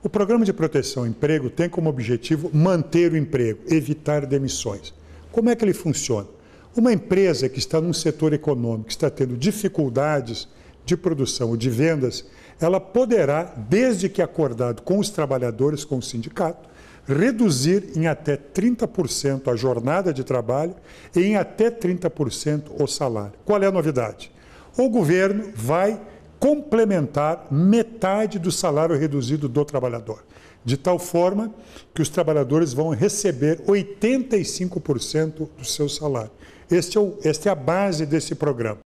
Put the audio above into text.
O Programa de Proteção ao Emprego tem como objetivo manter o emprego, evitar demissões. Como é que ele funciona? Uma empresa que está num setor econômico, que está tendo dificuldades de produção ou de vendas, ela poderá, desde que acordado com os trabalhadores, com o sindicato, reduzir em até 30% a jornada de trabalho e em até 30% o salário. Qual é a novidade? O governo vai complementar metade do salário reduzido do trabalhador, de tal forma que os trabalhadores vão receber 85% do seu salário. Este é o, esta é a base desse programa.